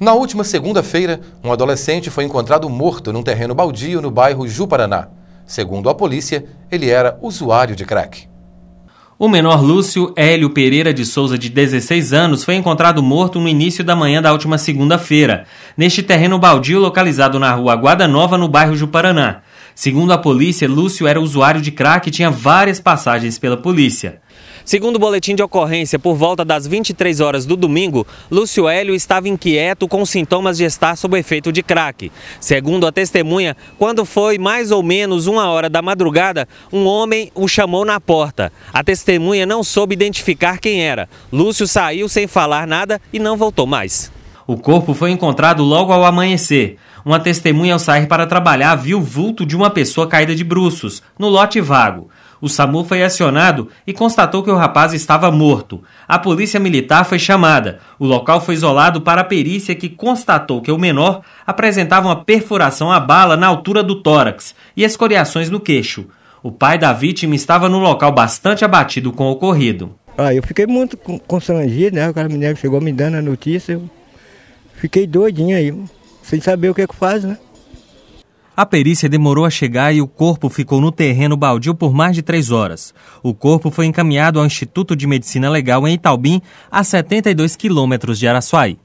Na última segunda-feira, um adolescente foi encontrado morto num terreno baldio no bairro Juparaná. Segundo a polícia, ele era usuário de crack. O menor Lúcio Hélio Pereira de Souza, de 16 anos, foi encontrado morto no início da manhã da última segunda-feira, neste terreno baldio localizado na rua Guada Nova, no bairro Juparaná. Segundo a polícia, Lúcio era usuário de crack e tinha várias passagens pela polícia. Segundo o boletim de ocorrência, por volta das 23 horas do domingo, Lúcio Hélio estava inquieto com sintomas de estar sob efeito de crack. Segundo a testemunha, quando foi mais ou menos uma hora da madrugada, um homem o chamou na porta. A testemunha não soube identificar quem era. Lúcio saiu sem falar nada e não voltou mais. O corpo foi encontrado logo ao amanhecer. Uma testemunha, ao sair para trabalhar, viu o vulto de uma pessoa caída de bruços, no lote vago. O SAMU foi acionado e constatou que o rapaz estava morto. A polícia militar foi chamada. O local foi isolado para a perícia que constatou que o menor apresentava uma perfuração à bala na altura do tórax e escoriações no queixo. O pai da vítima estava no local bastante abatido com o ocorrido. Ah, eu fiquei muito constrangido, né? O cara chegou me dando a notícia. Eu Fiquei doidinho aí, sem saber o que, é que faz, né? A perícia demorou a chegar e o corpo ficou no terreno baldio por mais de três horas. O corpo foi encaminhado ao Instituto de Medicina Legal em Itaubim, a 72 quilômetros de Araçuaí.